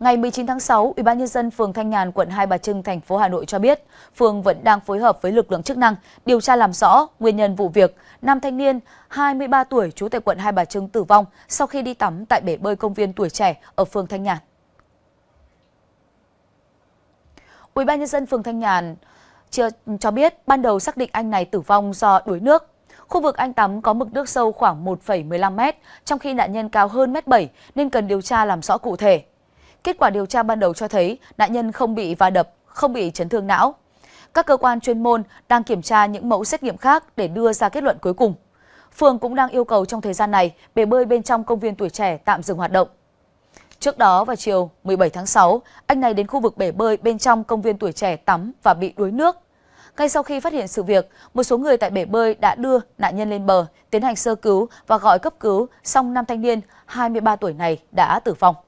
Ngày 19 tháng 6, dân phường Thanh Nhàn, quận Hai Bà Trưng, thành phố Hà Nội cho biết, phường vẫn đang phối hợp với lực lượng chức năng điều tra làm rõ nguyên nhân vụ việc nam thanh niên 23 tuổi trú tại quận Hai Bà Trưng tử vong sau khi đi tắm tại bể bơi công viên tuổi trẻ ở phường Thanh Nhàn. Ủy ban nhân dân phường Thanh Nhàn chưa cho biết ban đầu xác định anh này tử vong do đuối nước. Khu vực anh tắm có mực nước sâu khoảng 1,15 m, trong khi nạn nhân cao hơn 1,7 m nên cần điều tra làm rõ cụ thể. Kết quả điều tra ban đầu cho thấy nạn nhân không bị va đập, không bị chấn thương não. Các cơ quan chuyên môn đang kiểm tra những mẫu xét nghiệm khác để đưa ra kết luận cuối cùng. Phường cũng đang yêu cầu trong thời gian này, bể bơi bên trong công viên tuổi trẻ tạm dừng hoạt động. Trước đó vào chiều 17 tháng 6, anh này đến khu vực bể bơi bên trong công viên tuổi trẻ tắm và bị đuối nước. Ngay sau khi phát hiện sự việc, một số người tại bể bơi đã đưa nạn nhân lên bờ, tiến hành sơ cứu và gọi cấp cứu, song nam thanh niên 23 tuổi này đã tử vong.